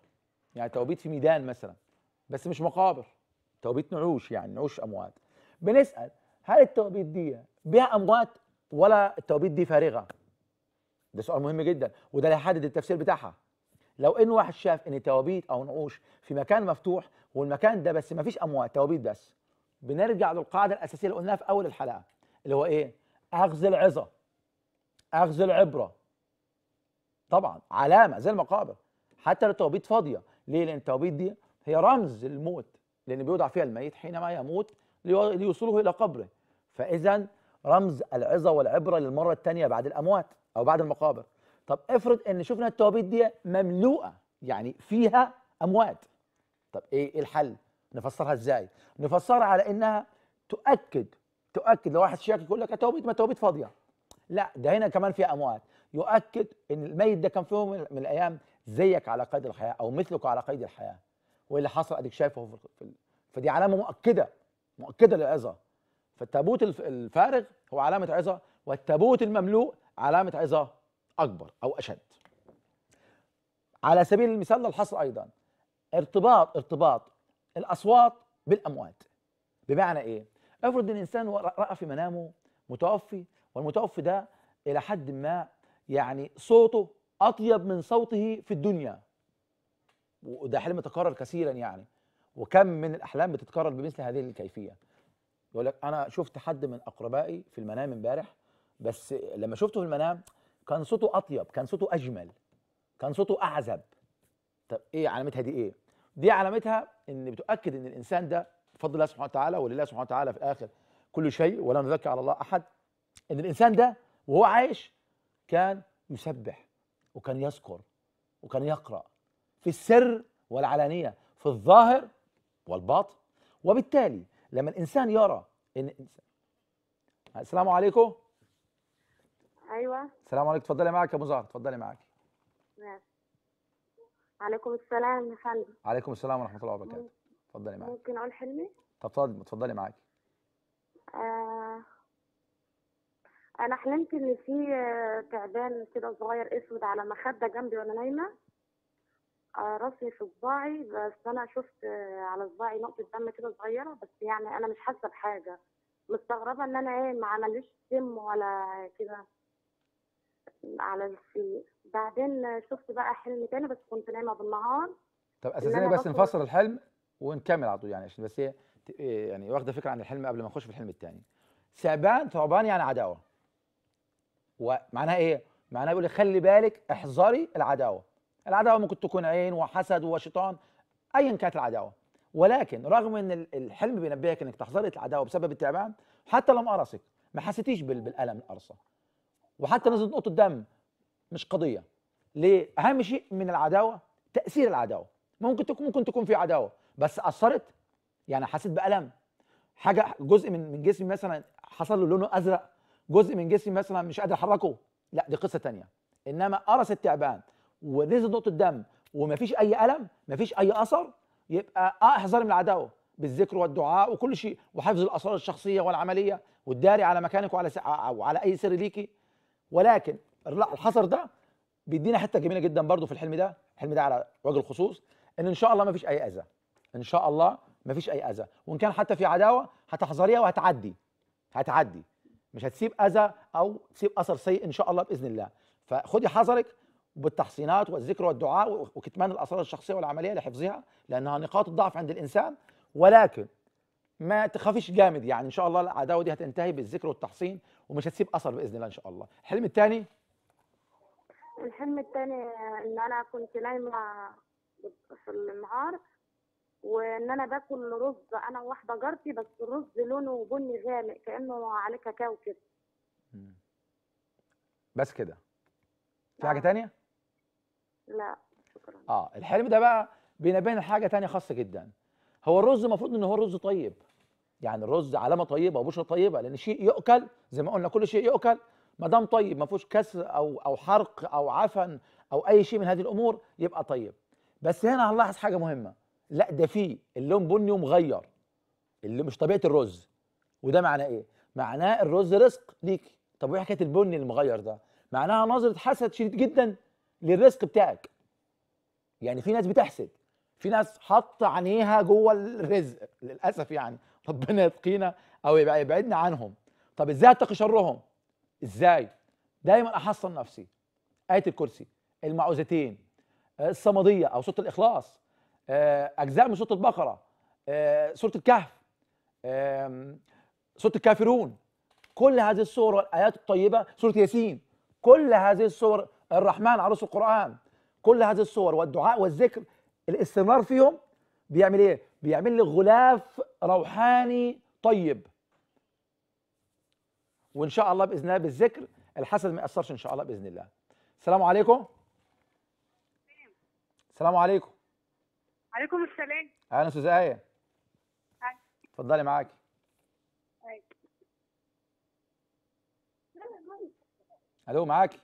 يعني توابيت في ميدان مثلا بس مش مقابر توابيت نعوش يعني نعوش اموات بنسال هل التوابيت دي بها اموات ولا التوابيت دي فارغه ده سؤال مهم جدا وده اللي هيحدد التفسير بتاعها لو ان واحد شاف ان توابيت او نعوش في مكان مفتوح والمكان ده بس ما فيش اموات توابيت بس بنرجع للقاعده الاساسيه اللي قلناها في اول الحلقه اللي هو ايه؟ اخذ العظه اخذ العبره طبعا علامه زي المقابر حتى لو التوابيت فاضيه ليه؟ لان التوابيت دي هي رمز الموت لان بيوضع فيها الميت حينما يموت ليوصله الى قبره فاذا رمز العظه والعبره للمره الثانيه بعد الاموات او بعد المقابر طب افرض ان شفنا التوابيت دي مملوءه يعني فيها اموات طب ايه الحل نفسرها ازاي نفسرها على انها تؤكد تؤكد لو واحد شاك يقول لك التوابيت ما التوابيت فاضيه لا ده هنا كمان فيها اموات يؤكد ان الميت ده كان في يوم من الايام زيك على قيد الحياه او مثلك على قيد الحياه واللي حصل اديك شايفه في ال... فدي علامه مؤكده مؤكده للعظه فالتابوت الفارغ هو علامه عظه والتابوت المملوء علامه عظه اكبر او اشد على سبيل المثال للحصر ايضا ارتباط ارتباط الاصوات بالاموات بمعنى ايه افرض ان الانسان راى في منامه متوفي والمتوفي ده الى حد ما يعني صوته اطيب من صوته في الدنيا وده حلم تكرر كثيرا يعني وكم من الاحلام بتتكرر بمثل هذه الكيفيه يقول لك انا شفت حد من اقربائي في المنام امبارح بس لما شفته في المنام كان صوته اطيب كان صوته اجمل كان صوته اعذب طب ايه علامتها دي ايه دي علامتها ان بتؤكد ان الانسان ده بفضل الله سبحانه وتعالى ولله سبحانه وتعالى في الاخر كل شيء ولا نذكر على الله احد ان الانسان ده وهو عايش كان يسبح وكان يذكر وكان يقرا في السر والعلانيه في الظاهر والباطن وبالتالي لما الانسان يرى ان السلام عليكم ايوه السلام عليكم اتفضلي معاك يا ابو زهر اتفضلي معاك نعم عليكم السلام يا فندم عليكم السلام ورحمه الله وبركاته اتفضلي معاك ممكن اقول حلمي طب اتفضلي اتفضلي معاكي آه انا حلمت ان في آه، تعبان كده صغير اسود على مخده جنبي وانا نايمه آه راسي في صباعي بس انا شفت آه، على صباعي نقطه دم كده صغيره بس يعني انا مش حاسه بحاجه مستغربه ان انا ايه ما عملوش سم ولا كده على السرير بعدين شفت بقى حلم تاني بس كنت نايمه بالنهار طب اساسا بس نفسر الحلم ونكمل على طول يعني عشان بس هي إيه يعني واخده فكره عن الحلم قبل ما نخش في الحلم الثاني ثعبان ثعبان يعني عداوه ومعناها ايه معناها بيقول خلي بالك احذري العداوه العداوه ممكن تكون عين وحسد وشيطان ايا كانت العداوه ولكن رغم ان الحلم بينبهك انك تحذري العداوه بسبب التعبان حتى ما قرصك ما حسيتيش بالالم القرصه وحتى نزلت نقطه دم مش قضيه ليه اهم شيء من العداوه تاثير العداوه ممكن تكون ممكن تكون في عداوه بس اثرت يعني حسيت بالم حاجه جزء من من جسمي مثلا حصل له لونه ازرق جزء من جسمي مثلا مش قادر احركه لا دي قصه ثانيه انما قرص التعبان ونزل نقطه دم ومفيش اي الم مفيش اي اثر يبقى اه احذري من العداوه بالذكر والدعاء وكل شيء وحفظ الاسرار الشخصيه والعمليه والداري على مكانك وعلى وعلى اي سر ليكي ولكن الحصر ده بيدينا حته جميله جدا برضو في الحلم ده الحلم ده على وجه الخصوص ان ان شاء الله ما فيش اي اذى ان شاء الله ما فيش اي اذى وان كان حتى في عداوه هتحذريها وهتعدي هتعدي مش هتسيب اذى او تسيب اثر سيء ان شاء الله باذن الله فخدي حذرك بالتحصينات والذكر والدعاء وكتمان الاسرار الشخصيه والعمليه لحفظها لانها نقاط الضعف عند الانسان ولكن ما تخافيش جامد يعني ان شاء الله العداوه دي هتنتهي بالذكر والتحصين ومش هتسيب اثر باذن الله ان شاء الله الحلم الثاني الحلم الثاني ان انا كنت نايمه في النهار وان انا باكل رز انا وواحده جارتي بس الرز لونه بني غامق كانه عليه كاكاو كده بس كده في حاجه تانية؟ لا شكرا اه الحلم ده بقى بينبهنا لحاجه تانية خاصه جدا هو الرز المفروض ان هو رز طيب يعني الرز علامه طيبه وبشره طيبه لان شيء يؤكل زي ما قلنا كل شيء يؤكل ما دام طيب ما فيهوش كسر او او حرق او عفن او اي شيء من هذه الامور يبقى طيب بس هنا هنلاحظ حاجه مهمه لا ده فيه اللون بني ومغير اللي مش طبيعه الرز وده معناه ايه معناه الرز رزق ليك طب وايه حكايه البني المغير ده معناها نظره حسد شديد جدا للرزق بتاعك يعني في ناس بتحسد في ناس حاطه عينيها جوه الرزق للاسف يعني ربنا يسقينا او يبعدنا عنهم طب ازاي اتقي شرهم ازاي دايما احصن نفسي ايه الكرسي المعوذتين آه، الصمديه او سوره الاخلاص آه، اجزاء من سوره البقره آه، سوره الكهف سوره الكافرون كل هذه السور والايات الطيبه سوره ياسين كل هذه السور الرحمن عروس القران كل هذه السور والدعاء والذكر الاستمرار فيهم بيعمل ايه بيعمل لي غلاف روحاني طيب وان شاء الله باذن الله بالذكر الحسد ما ياثرش ان شاء الله باذن الله السلام عليكم السلام عليكم عليكم السلام اهلا استاذ ايه اتفضلي معاكي أيوة. الو معاكي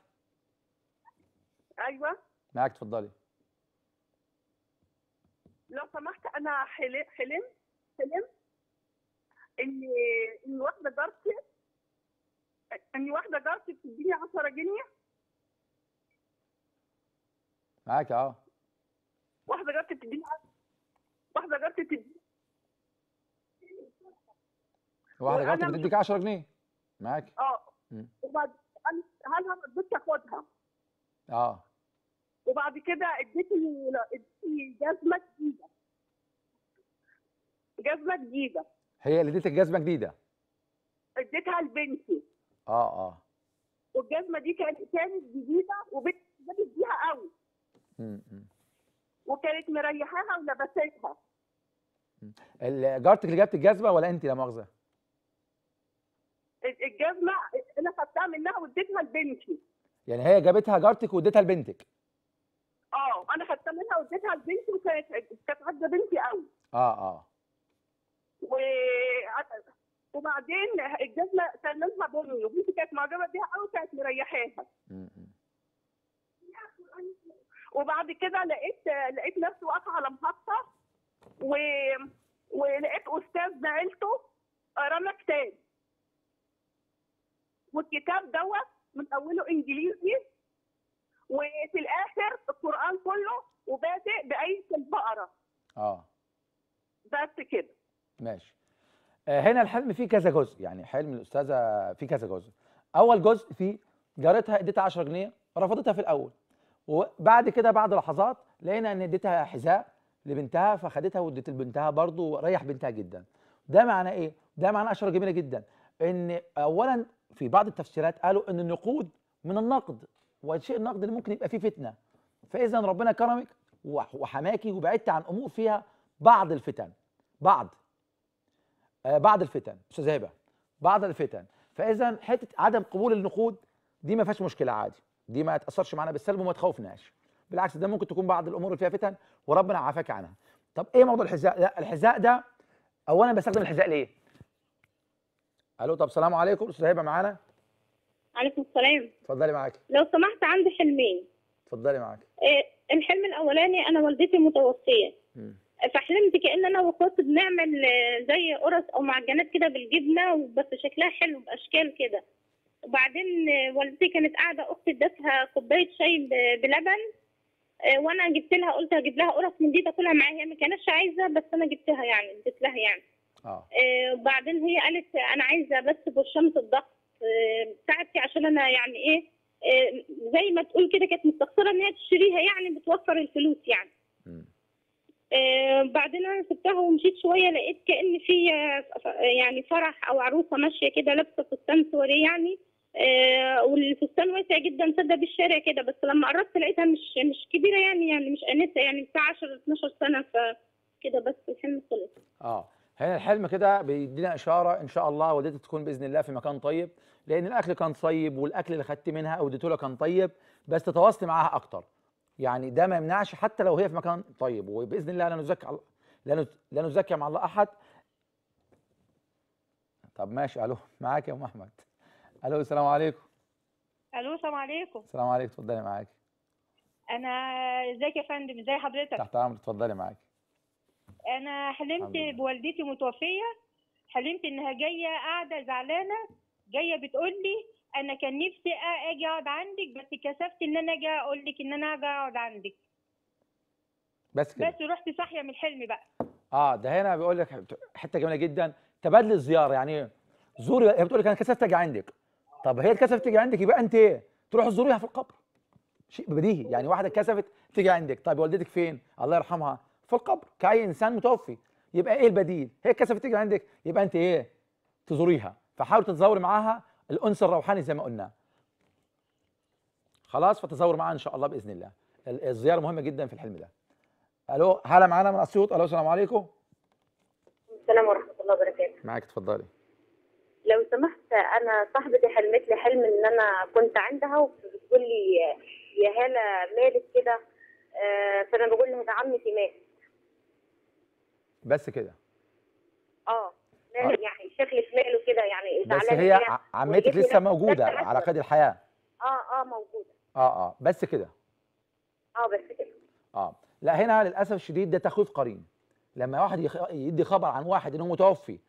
ايوه معاكي اتفضلي لو سمحت انا حلمت الفيلم اللي ان واحده جارتي ان واحده جارتي بتديني 10 جنيه معاك اه واحده جارتي بتديني واحده جارتي بتديني واحده جارتي بتديك 10 جنيه معاك اه وبعد هل انا اديت اخدها اه وبعد كده اديتني اديتني جزمه جديده جزمه جديده هي اللي اديتك جزمه جديده اديتها لبنتي اه اه والجزمه دي كانت كانت جديده وبنتي كانت بيها قوي وكانت مريحاها ولبستها جارتك اللي جابت الجزمه ولا انت لا مؤاخذه؟ الجزمه انا خدتها منها واديتها لبنتي يعني هي جابتها جارتك واديتها لبنتك اه انا خدتها منها واديتها لبنتي وكانت كانت عاجبه بنتي قوي اه اه وبعدين الجزمه كان لونها بني وبنتي كانت معجبه بيها قوي كانت مريحاها وبعد كده لقيت لقيت نفسي واقفه على محطه و... ولقيت استاذ بعيلته قرانا كتاب والكتاب دوت من اوله انجليزي وفي الاخر القران كله وبادئ بايه البقره اه بس كده ماشي آه، هنا الحلم فيه كذا جزء يعني حلم الاستاذه فيه كذا جزء اول جزء فيه جارتها اديتها 10 جنيه رفضتها في الاول وبعد كده بعد لحظات لقينا ان اديتها حذاء لبنتها فخدتها واديت لبنتها برضه وريح بنتها جدا ده معناه ايه ده معناه اشاره جميله جدا ان اولا في بعض التفسيرات قالوا ان النقود من النقد والشيء النقد اللي ممكن يبقى فيه فتنه فاذا ربنا كرمك وحماكي وبعدت عن امور فيها بعض الفتن بعض آه، بعض الفتن استاذ هبه بعض الفتن فاذا حته عدم قبول النقود دي ما فيهاش مشكله عادي دي ما تاثرش معانا بالسلب وما تخوفناش بالعكس ده ممكن تكون بعض الامور اللي فيها فتن وربنا عافاك عنها طب ايه موضوع الحذاء لا الحذاء ده اولا بستخدم الحذاء ليه الو طب السلام عليكم استاذ هبه معانا عليكم السلام اتفضلي معاكي لو سمحت عندي حلمين اتفضلي معاكي إيه الحلم الاولاني انا والدتي متوفيه فحلمت كان انا واخواتي بنعمل آه، زي قرص او معجنات كده بالجبنه بس شكلها حلو باشكال كده وبعدين آه، والدتي كانت قاعده اختي ادتها كوبايه شاي بلبن آه، وانا جبت لها قلت هجيب لها قرص من دي تاكلها معايا هي ما كانتش عايزه بس انا جبتها يعني اديت لها يعني اه وبعدين هي قالت انا عايزه بس برشامه الضغط بتاعتي عشان انا يعني ايه زي ما تقول كده كانت مستخسره ان هي تشتريها يعني بتوفر الفلوس يعني آه، بعدين انا سبتها ومشيت شويه لقيت كان في آه، يعني فرح او عروسه ماشيه كده لابسه فستان سوري يعني آه، والفستان واسع جدا سد بالشارع كده بس لما قربت لقيتها مش مش كبيره يعني يعني مش انسه يعني بتاع 10 12 سنه ف كده بس الحلم خلص اه هنا الحلم كده بيدينا اشاره ان شاء الله والدتك تكون باذن الله في مكان طيب لان الاكل كان طيب والاكل اللي خدت منها او اديته كان طيب بس تتواصلي معاها اكتر يعني ده ما يمنعش حتى لو هي في مكان طيب وباذن الله لا نزكي على لا نزكي مع الله احد طب ماشي الو معاك يا ام احمد الو السلام عليكم الو السلام عليكم السلام عليكم اتفضلي معاك انا ازيك يا فندم ازي حضرتك تحت امرك اتفضلي معاك انا حلمت بوالدتي متوفيه حلمت انها جايه قاعده زعلانه جايه بتقول لي انا كان نفسي اجي اقعد عندك بس كسفت ان انا اجي اقول لك ان انا اجي اقعد عندك بس كده بس رحت صاحيه من الحلم بقى اه ده هنا بيقول لك حته جميله جدا تبادل الزياره يعني زوري هي بتقول لك انا كسفت اجي عندك طب هي كسفت تيجي عندك يبقى انت ايه؟ تروح تزوريها في القبر شيء بديهي يعني واحده كسفت تيجي عندك طيب والدتك فين؟ الله يرحمها في القبر كاي انسان متوفي يبقى ايه البديل؟ هي كسفت تيجي عندك يبقى انت ايه؟ تزوريها فحاول تتزوري معاها الانس الروحاني زي ما قلنا خلاص فتزور معانا ان شاء الله باذن الله الزياره مهمه جدا في الحلم ده الو هلا معانا من اسيوط الو السلام عليكم السلام ورحمه الله وبركاته معاك اتفضلي لو سمحت انا صاحبتي حلمت لي حلم ان انا كنت عندها وبتقول لي يا هاله مالك كده آه، فانا بقول لها ده عمتي مات بس كده اه آه. يعني شكل شماله ماله كده يعني بس هي عمتك لسه موجوده على قيد الحياه اه اه موجوده اه اه بس كده اه بس كده اه لا هنا للاسف الشديد ده تخويف قرين لما واحد يخ... يدي خبر عن واحد انه متوفي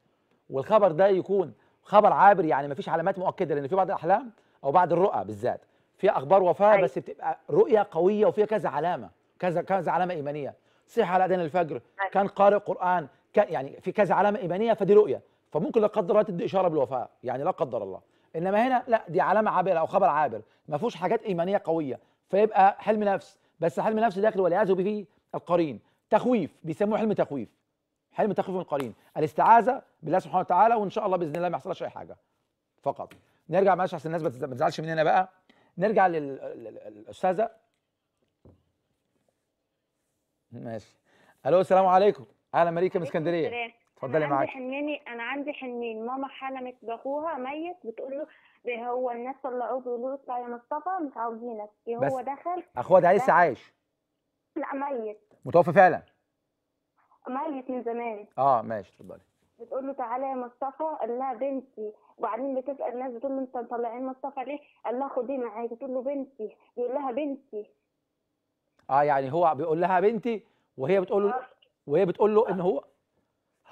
والخبر ده يكون خبر عابر يعني ما فيش علامات مؤكده لان في بعض الاحلام او بعض الرؤى بالذات في اخبار وفاه أيوة. بس بتبقى رؤيه قويه وفيها كذا علامه كذا كذا علامه ايمانيه صحى على اذان الفجر أيوة. كان قارئ قران يعني في كذا علامه ايمانيه فدي رؤيه فممكن لا قدر الله تدي اشاره بالوفاه يعني لا قدر الله انما هنا لا دي علامه عابره او خبر عابر ما فيهوش حاجات ايمانيه قويه فيبقى حلم نفس بس حلم نفس داخل والعياذ به القرين تخويف بيسموه حلم تخويف حلم تخويف من القرين الاستعاذه بالله سبحانه وتعالى وان شاء الله باذن الله ما يحصلش اي حاجه فقط نرجع معلش عشان الناس ما تزعلش مننا بقى نرجع للاستاذه ماشي الو السلام عليكم اهلا مليكه من إيه، إيه، اسكندريه اتفضلي معاك حنيني انا عندي حنين ماما حلمت باخوها ميت بتقول له ده هو الناس طلعوه بيقولوا له اطلع يا مصطفى مش عاوزينك إيه، هو دخل اخوها ده لسه عايش لا ميت متوفى فعلا ميت من زمان اه ماشي اتفضلي بتقول له تعالى يا مصطفى قال لها بنتي وبعدين بتسال الناس بتقول له انت مطلعين مصطفى ليه؟ قال لها خديه معاكي بتقول له بنتي بيقول لها بنتي اه يعني هو بيقول لها بنتي وهي بتقول له آه. وهي بتقول له ان هو آه.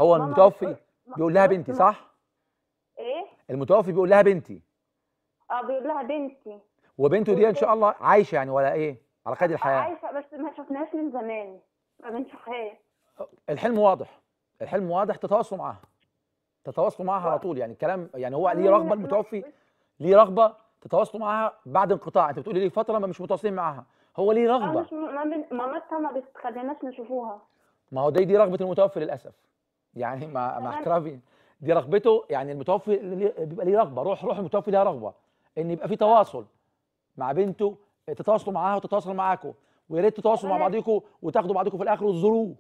هو المتوفي بيقول لها بنتي صح؟ ايه المتوفي بيقول لها بنتي اه بيقول لها بنتي وبنته دي ان شاء الله عايشه يعني ولا ايه؟ على قيد الحياه آه، عايشه بس ما شفناهاش من زمان ما بنشوفهاش الحلم واضح الحلم واضح تتواصلوا معاها تتواصلوا معاها على طول يعني الكلام يعني هو ليه رغبه المتوفي ليه رغبه تتواصلوا معاها بعد انقطاع انت بتقولي ليه فتره ما مش متواصلين معاها هو ليه آه، رغبه مش مامتها ما بتخليناش نشوفوها ما هو دي دي رغبه المتوفي للاسف يعني مع مع احترافي دي رغبته يعني المتوفي بيبقى ليه رغبه روح روح المتوفي ليها رغبه ان يبقى في تواصل مع بنته تتواصلوا معاها وتتواصل معاكم ويا ريت تتواصلوا مع بعضكم وتاخدوا بعضكم في الاخر وتزوروه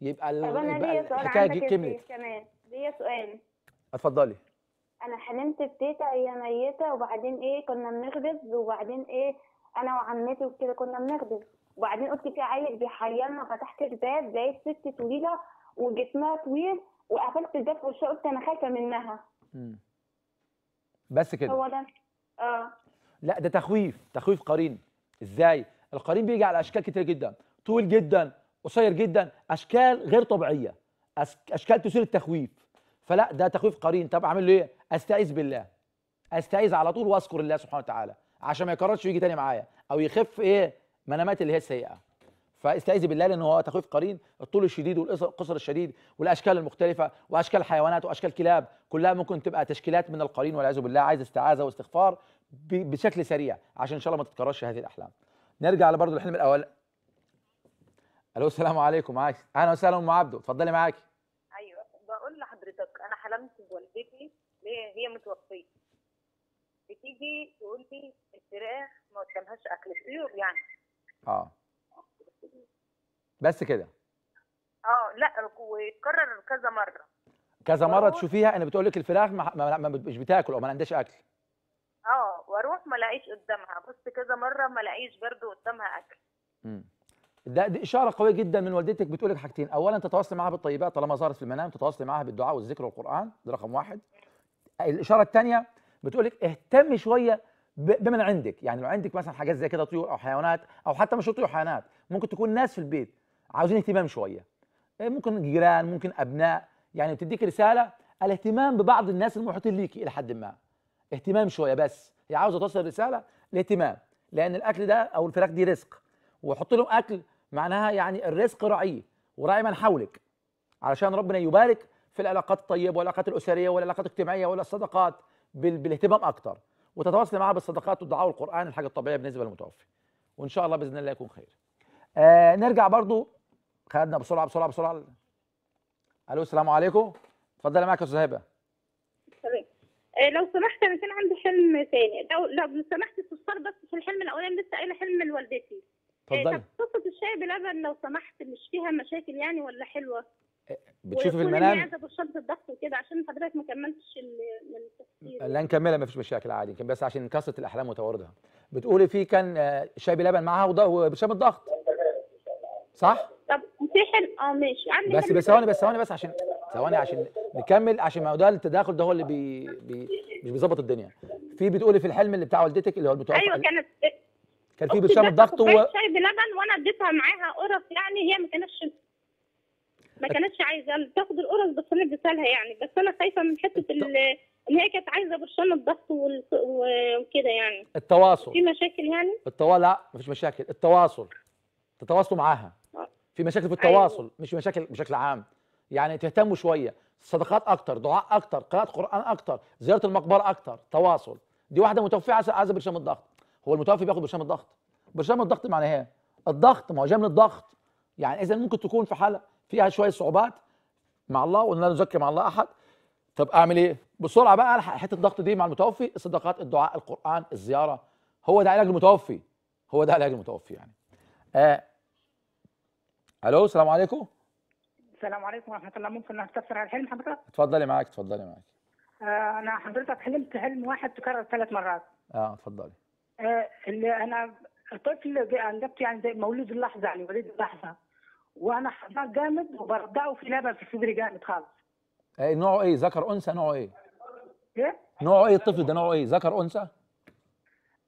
يبقى, ال... يبقى الحكايه دي كمان ليا سؤال اتفضلي انا حلمت بتيتا هي ميته وبعدين ايه كنا بنخبز وبعدين ايه انا وعمتي وكده كنا بنخبز وبعدين قلت في عيل بيحيرنا فتحت الباب لقيت ست طويله وجسمها طويل وقفلت الباب في وشها قلت انا خايفه منها مم. بس كده هو ده اه لا ده تخويف تخويف قرين ازاي القرين بيجي على اشكال كتير جدا طويل جدا قصير جدا اشكال غير طبيعيه اشكال تثير التخويف فلا ده تخويف قرين طب اعمل له ايه استعيذ بالله استعيذ على طول واذكر الله سبحانه وتعالى عشان ما يكررش ويجي تاني معايا او يخف ايه منامات اللي هي السيئه فاستعيذ بالله لان هو تخويف قرين الطول الشديد والقصر الشديد والاشكال المختلفه واشكال حيوانات واشكال كلاب كلها ممكن تبقى تشكيلات من القرين والعياذ بالله عايز استعاذه واستغفار بشكل سريع عشان ان شاء الله ما تتكررش هذه الاحلام نرجع برضه الحلم الاول الو السلام عليكم معاك اهلا وسهلا ام عبده اتفضلي معاكي ايوه بقول لحضرتك انا حلمت بوالدتي هي متوفيه بتيجي تقول لي الفراخ ما قدامهاش اكل طيور يعني اه بس كده اه لا ويتكرر كذا مره كذا مره تشوفيها انا بتقول لك الفراخ ما مش بتاكل او ما عندهاش اكل اه واروح ما الاقيش قدامها بص كذا مره ما الاقيش برده قدامها اكل امم ده دي اشاره قويه جدا من والدتك بتقول لك حاجتين اولا تتواصلي معاها بالطيبات طالما ظهرت في المنام تتواصلي معاها بالدعاء والذكر والقران ده رقم واحد الاشاره الثانيه بتقول لك اهتمي شويه بمن عندك يعني لو عندك مثلا حاجات زي كده طيور او حيوانات او حتى مش طيور حيوانات ممكن تكون ناس في البيت عاوزين اهتمام شويه آه، ممكن جيران ممكن ابناء يعني بتديك رساله الاهتمام ببعض الناس المحيطين ليكي الى حد ما اهتمام شويه بس هي عاوزه توصل رساله الاهتمام لان الاكل ده او الفراخ دي رزق وحط لهم اكل معناها يعني الرزق راعيه وراعي من حولك علشان ربنا يبارك في العلاقات الطيبه والعلاقات الاسريه والعلاقات الاجتماعيه والصداقات بالاهتمام اكتر وتتواصل معها بالصدقات والدعاء والقران الحاجه الطبيعيه بالنسبه للمتوفي وان شاء الله باذن الله يكون خير آه نرجع برضو خدنا بسرعه بسرعه بسرعه الو السلام عليكم اتفضلي معاك يا استاذ هبه آه، لو سمحت انا كان عندي حلم ثاني لو لو سمحت تفسر بس في الحلم الاولاني لسه قايله حلم لوالدتي آه، اتفضلي قصه الشاي بلبن لو سمحت مش فيها مشاكل يعني ولا حلوه بتشوفي في المنام عايزه وشد الضغط وكده عشان حضرتك ما كملتش التفسير لا نكملها مفيش مشاكل عادي كان بس عشان كثره الاحلام وتواردها بتقولي في كان آه، شاي بلبن معاها وبشام الضغط صح طب سحر اه ماشي عندي بس بس ثواني بس ثواني بس عشان ثواني عشان نكمل عشان ما ده التداخل ده هو اللي بي... بي... مش بيظبط الدنيا في بتقولي في الحلم اللي بتاع والدتك اللي هو المتوفى ايوه كانت كان في برشام الضغط و... شاي بلبن وانا اديتها معاها قرص يعني هي ما كانتش ما كانتش عايزه تاخد القرص بس انا اديتها يعني بس انا خايفه من حته ان هي كانت عايزه برشلونه الضغط وكده يعني التواصل في مشاكل يعني التواصل لا مفيش مشاكل التواصل تتواصلوا معاها آه. في مشاكل في أيوه. التواصل أيوه. مش مشاكل بشكل عام يعني تهتموا شويه صدقات اكتر دعاء اكتر قراءه قران اكتر زياره المقبره اكتر تواصل دي واحده متوفيه عايزه برشام الضغط هو المتوفي بياخد برشام الضغط برشام الضغط معناها إيه؟ الضغط ما هو جاي من الضغط يعني اذا ممكن تكون في حاله فيها شويه صعوبات مع الله وان انا مع الله احد طب اعمل ايه؟ بسرعه بقى الحق حته الضغط دي مع المتوفي الصدقات الدعاء القران الزياره هو ده علاج المتوفي هو ده علاج المتوفي يعني آه. الو السلام عليكم السلام عليكم ورحمه الله ممكن نستفسر على الحلم حضرتك؟ اتفضلي معاك اتفضلي معاك آه انا حضرتك حلمت حلم واحد تكرر ثلاث مرات اه اتفضلي آه اللي انا الطفل اندبت يعني زي مولود اللحظه يعني مولود اللحظه وانا حضناه جامد وبرضعه في لبن في صدري جامد خالص ايه نوعه ايه ذكر انثى نوعه ايه ايه نوعه ايه الطفل ده نوعه ايه ذكر انثى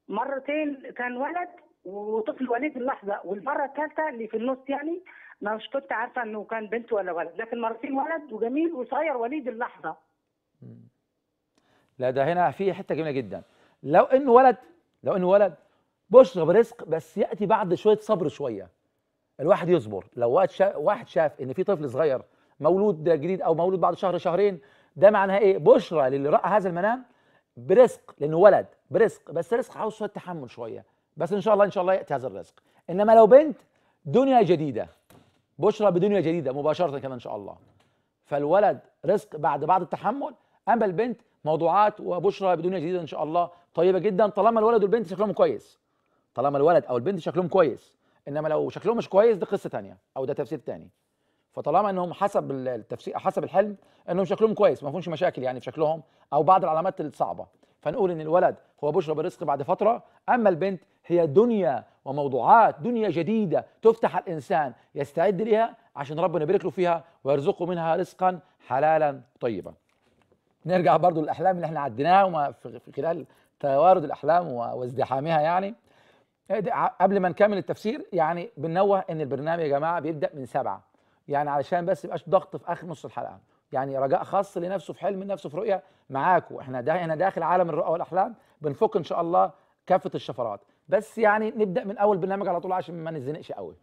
مرتين كان ولد وطفل وليد اللحظه والمره الثالثه اللي في النص يعني مش كنت عارفه انه كان بنت ولا ولد لكن مرتين ولد وجميل وصغير وليد اللحظه لا ده هنا في حته جميله جدا لو انه ولد لو انه ولد بشرى برزق بس ياتي بعد شويه صبر شويه الواحد يصبر لو واحد شاف ان في طفل صغير مولود جديد او مولود بعد شهر شهرين ده معناها ايه بشرى للي راى هذا المنام برزق لانه ولد برزق بس رزق عاوز شويه تحمل شويه بس ان شاء الله ان شاء الله ياتي هذا الرزق انما لو بنت دنيا جديده بشرى بدنيا جديده مباشره كمان ان شاء الله فالولد رزق بعد بعض التحمل اما البنت موضوعات وبشرى بدنيا جديده ان شاء الله طيبه جدا طالما الولد والبنت شكلهم كويس طالما الولد او البنت شكلهم كويس انما لو شكلهم مش كويس دي قصه ثانيه او ده تفسير ثاني فطالما انهم حسب التفسير حسب الحلم انهم شكلهم كويس ما فيهمش مشاكل يعني في شكلهم او بعض العلامات الصعبه فنقول ان الولد هو بشرى بالرزق بعد فتره اما البنت هي دنيا وموضوعات دنيا جديده تفتح الانسان يستعد ليها عشان ربنا يبارك له فيها ويرزقه منها رزقا حلالا طيبا نرجع برضو للاحلام اللي احنا عديناها في خلال توارد الاحلام وازدحامها يعني آه، قبل ما نكمل التفسير يعني بننوه ان البرنامج يا جماعه بيبدا من سبعه يعني علشان بس يبقاش ضغط في اخر نص الحلقه يعني رجاء خاص لنفسه في حلم لنفسه في رؤيه معاكم احنا ده هنا داخل عالم الرؤى والاحلام بنفك ان شاء الله كافه الشفرات بس يعني نبدا من اول برنامج على طول عشان ما نزنقش قوي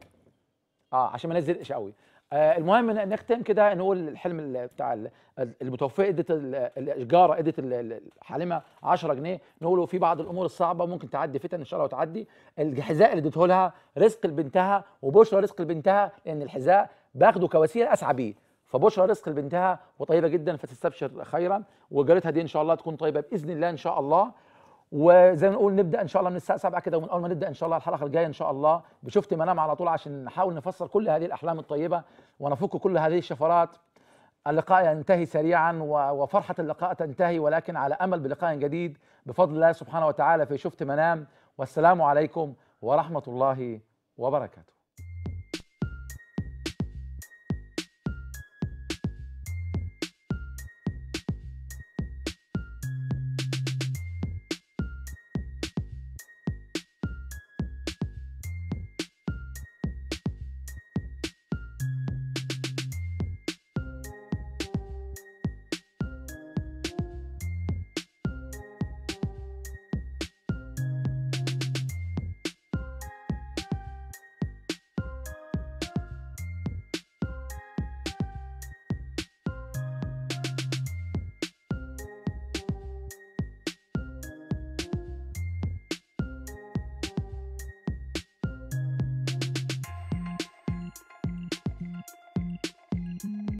اه عشان ما نزنقش قوي آه، المهم ان نختم كده نقول الحلم بتاع المتوفيه ادت الاجاره ادت الحالمه 10 جنيه نقوله في بعض الامور الصعبه ممكن تعدي فتن ان شاء الله وتعدي الحذاء اللي اديته لها رزق لبنتها وبشرى رزق لبنتها لان الحذاء باخده كوسيله اسعى بيه فبشرى رزق لبنتها وطيبه جدا فتستبشر خيرا وجارتها دي ان شاء الله تكون طيبه باذن الله ان شاء الله وزي ما نقول نبدا ان شاء الله من الساعه 7 كده ومن اول ما نبدا ان شاء الله الحلقه الجايه ان شاء الله بشفت منام على طول عشان نحاول نفسر كل هذه الاحلام الطيبه ونفك كل هذه الشفرات اللقاء ينتهي سريعا وفرحه اللقاء تنتهي ولكن على امل بلقاء جديد بفضل الله سبحانه وتعالى في شفت منام والسلام عليكم ورحمه الله وبركاته